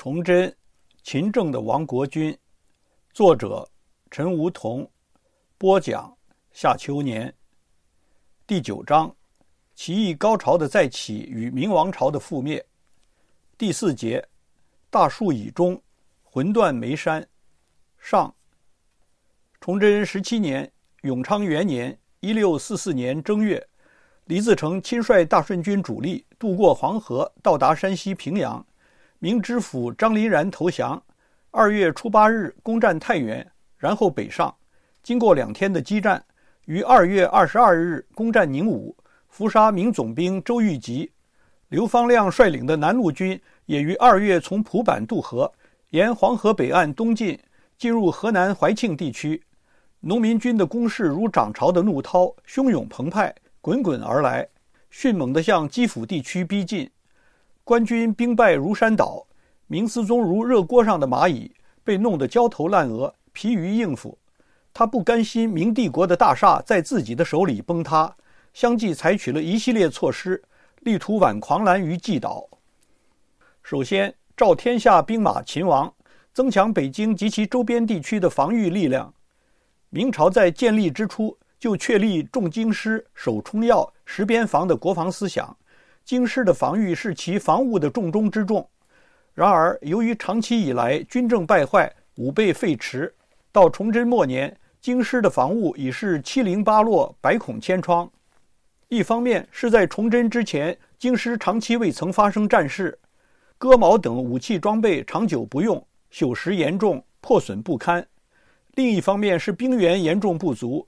《崇祯，勤政的亡国君》，作者陈梧桐，播讲夏秋年。第九章，起义高潮的再起与明王朝的覆灭，第四节，大树已终，魂断眉山。上，崇祯十七年，永昌元年，一六四四年正月，李自成亲率大顺军主力渡过黄河，到达山西平阳。明知府张林然投降，二月初八日攻占太原，然后北上。经过两天的激战，于二月二十二日攻占宁武，伏杀明总兵周玉吉。刘方亮率领的南路军也于二月从蒲坂渡河，沿黄河北岸东进，进入河南怀庆地区。农民军的攻势如涨潮的怒涛，汹涌澎湃，滚滚而来，迅猛地向基辅地区逼近。官军兵败如山倒，明思宗如热锅上的蚂蚁，被弄得焦头烂额、疲于应付。他不甘心明帝国的大厦在自己的手里崩塌，相继采取了一系列措施，力图挽狂澜于既倒。首先，召天下兵马勤王，增强北京及其周边地区的防御力量。明朝在建立之初就确立重京师、守冲要、实边防的国防思想。京师的防御是其防务的重中之重。然而，由于长期以来军政败坏、武备废弛，到崇祯末年，京师的防务已是七零八落、百孔千疮。一方面是在崇祯之前，京师长期未曾发生战事，戈矛等武器装备长久不用，朽蚀严重，破损不堪；另一方面是兵源严重不足，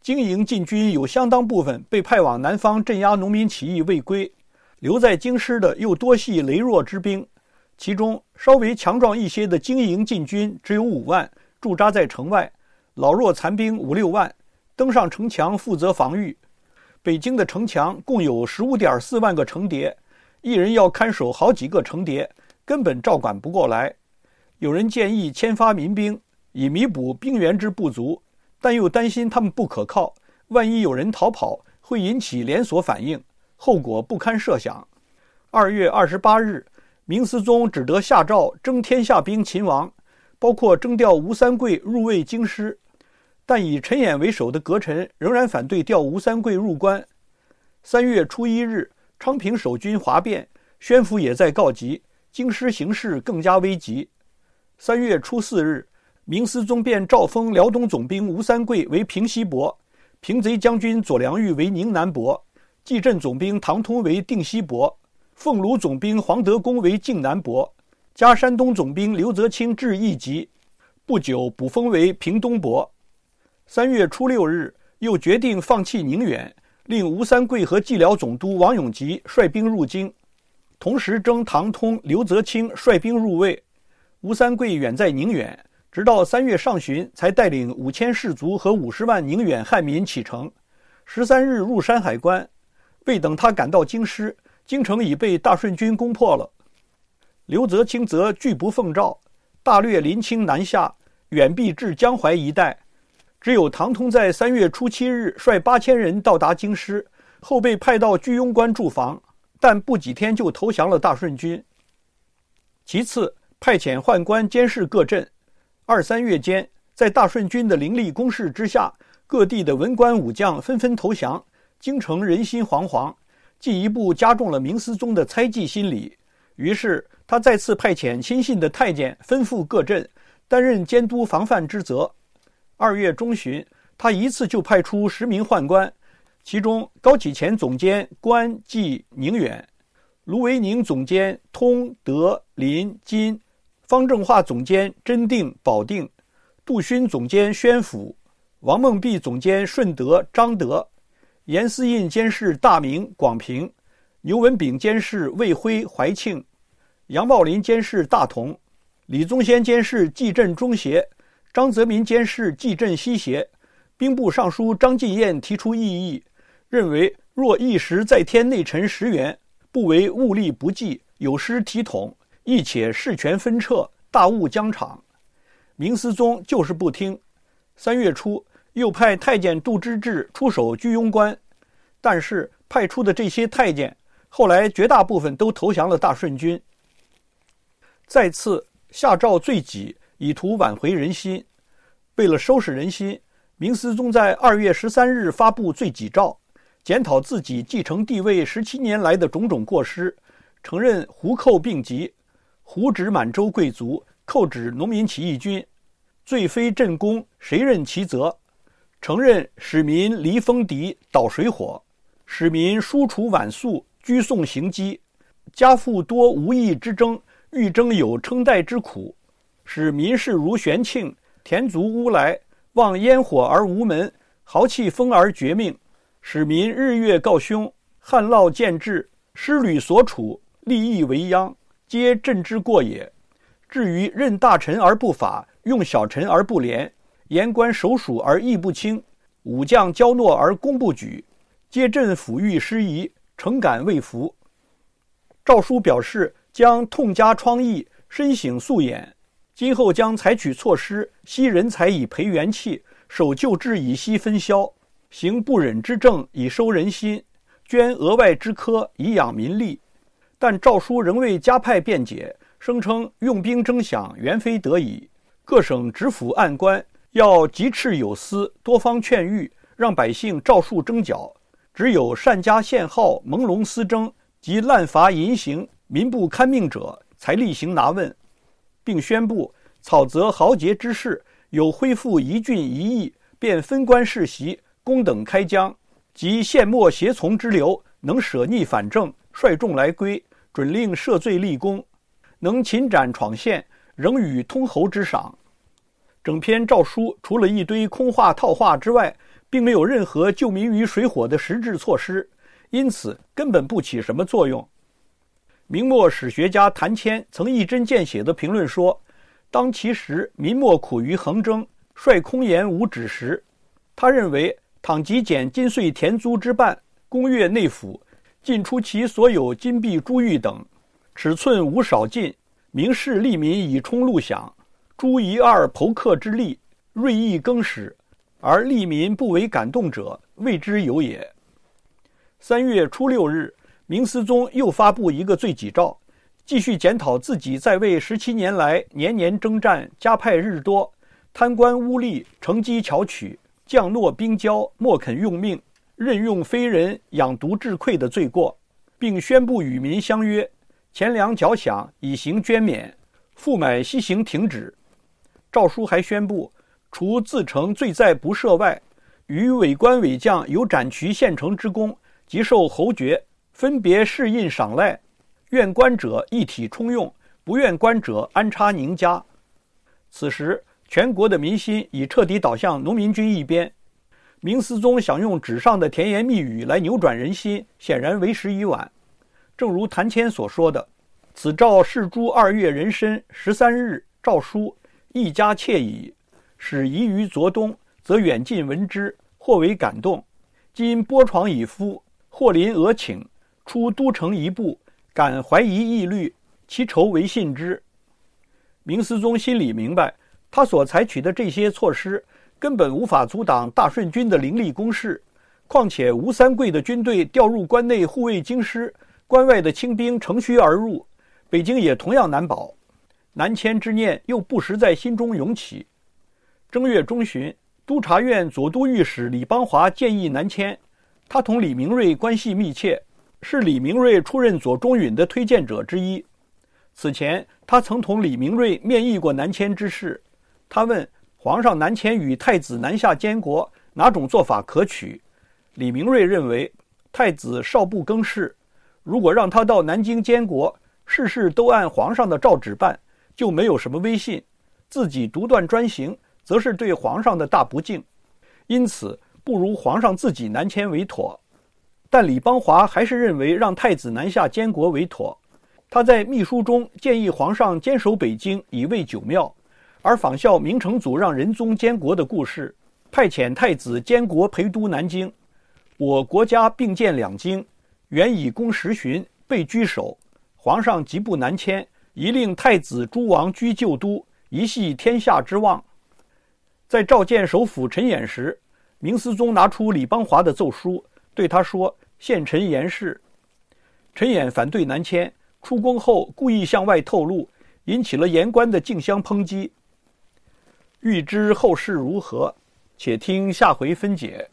经营禁军有相当部分被派往南方镇压农民起义未归。留在京师的又多系羸弱之兵，其中稍微强壮一些的精营禁军只有五万驻扎在城外，老弱残兵五六万登上城墙负责防御。北京的城墙共有十五点四万个城叠，一人要看守好几个城叠，根本照管不过来。有人建议签发民兵以弥补兵源之不足，但又担心他们不可靠，万一有人逃跑，会引起连锁反应。后果不堪设想。二月二十八日，明思宗只得下诏征天下兵勤王，包括征调吴三桂入卫京师。但以陈演为首的阁臣仍然反对调吴三桂入关。三月初一日，昌平守军哗变，宣府也在告急，京师形势更加危急。三月初四日，明思宗便诏封辽东总兵吴三桂为平西伯，平贼将军左良玉为宁南伯。蓟镇总兵唐通为定西伯，奉庐总兵黄德功为靖南伯，加山东总兵刘泽清至一级，不久补封为平东伯。三月初六日，又决定放弃宁远，令吴三桂和蓟辽总督王永吉率兵入京，同时征唐通、刘泽清率兵入卫。吴三桂远在宁远，直到三月上旬才带领五千士卒和五十万宁远汉民启程，十三日入山海关。未等他赶到京师，京城已被大顺军攻破了。刘泽清则拒不奉诏，大略临清南下，远避至江淮一带。只有唐通在三月初七日率八千人到达京师，后被派到居庸关驻防，但不几天就投降了大顺军。其次，派遣宦官监视各镇。二三月间，在大顺军的凌厉攻势之下，各地的文官武将纷纷投降。京城人心惶惶，进一步加重了明思宗的猜忌心理。于是，他再次派遣亲信的太监，吩咐各镇，担任监督防范之责。二月中旬，他一次就派出十名宦官，其中高启前总监官济宁远，卢维宁总监通德林金，方正化总监真定保定，杜勋总监宣府，王梦弼总监顺德张德。严思印监视大明广平，牛文炳监视卫辉怀庆，杨茂林监视大同，李宗先监视蓟镇中协，张泽民监视蓟镇西协。兵部尚书张继彦提出异议，认为若一时在天内臣十员，不为物力不济，有失体统；亦且事权分撤，大误疆场。明思宗就是不听。三月初。又派太监杜之志出守居庸关，但是派出的这些太监后来绝大部分都投降了大顺军。再次下诏罪己，以图挽回人心。为了收拾人心，明思宗在二月十三日发布罪己诏，检讨自己继承帝位十七年来的种种过失，承认“胡寇并集”，“胡”指满洲贵族，“寇”指农民起义军，“罪非朕公，谁任其责？”承认使民离风敌蹈水火，使民疏楚晚宿居送行饥，家父多无益之争，欲争有称代之苦，使民事如玄庆田足乌来望烟火而无门豪气风而绝命，使民日月告凶旱涝见至师旅所处利益为殃，皆朕之过也。至于任大臣而不法，用小臣而不廉。言官守属而意不轻，武将骄懦而功不举，皆镇抚育失仪，诚感未服。诏书表示将痛加疮痍，深省素言，今后将采取措施，惜人才以培元气，守旧制以息分销，行不忍之政以收人心，捐额外之科以养民力。但诏书仍未加派辩解，声称用兵征饷，原非得已，各省直府按官。要击斥有司，多方劝谕，让百姓照数征缴。只有善加限号、朦胧私征及滥罚淫刑、民不堪命者，才例行拿问。并宣布草泽豪杰之士，有恢复一郡一邑，便分官世袭；功等开疆及县末胁从之流，能舍逆反正，率众来归，准令赦罪立功；能擒斩闯县，仍与通侯之赏。整篇诏书除了一堆空话套话之外，并没有任何救民于水火的实质措施，因此根本不起什么作用。明末史学家谭谦曾一针见血的评论说：“当其时，明末苦于横征，率空言无止时，他认为‘倘极减金岁田租之半，公越内府，尽出其所有金碧珠玉等，尺寸无少尽，明士利民以充禄饷’。”诸一二掊克之利，锐意更始，而利民不为感动者，未之有也。三月初六日，明思宗又发布一个罪己诏，继续检讨自己在位十七年来年年征战，加派日多，贪官污吏乘机巧取，降诺兵骄，莫肯用命，任用非人，养毒致溃的罪过，并宣布与民相约，钱粮缴饷，以行捐免，赋买西行停止。诏书还宣布，除自承罪在不赦外，与伪官伪将有斩渠县城之功，即授侯爵，分别侍印赏赖。愿官者一体充用，不愿官者安插宁家。此时，全国的民心已彻底倒向农民军一边。明思宗想用纸上的甜言蜜语来扭转人心，显然为时已晚。正如谭谦所说的：“此诏是诸二月壬申十三日诏书。”一家窃矣，使夷于昨冬，则远近闻之，或为感动。今波床已敷，或临额请，出都城一步，敢怀疑义律，其仇为信之。明思宗心里明白，他所采取的这些措施根本无法阻挡大顺军的凌厉攻势。况且吴三桂的军队调入关内护卫京师，关外的清兵乘虚而入，北京也同样难保。南迁之念又不时在心中涌起。正月中旬，督察院左都御史李邦华建议南迁。他同李明瑞关系密切，是李明瑞出任左中允的推荐者之一。此前，他曾同李明瑞面议过南迁之事。他问皇上：南迁与太子南下监国，哪种做法可取？李明瑞认为，太子少不更事，如果让他到南京监国，事事都按皇上的诏旨办。就没有什么威信，自己独断专行，则是对皇上的大不敬，因此不如皇上自己南迁为妥。但李邦华还是认为让太子南下监国为妥。他在密书中建议皇上坚守北京以卫九庙，而仿效明成祖让仁宗监国的故事，派遣太子监国陪都南京。我国家并建两京，原以攻十巡被居守，皇上急步南迁。一令太子诸王居旧都，一系天下之望。在召见首辅陈演时，明思宗拿出李邦华的奏疏，对他说：“现陈言事。”陈演反对南迁，出宫后故意向外透露，引起了言官的竞相抨击。欲知后事如何，且听下回分解。”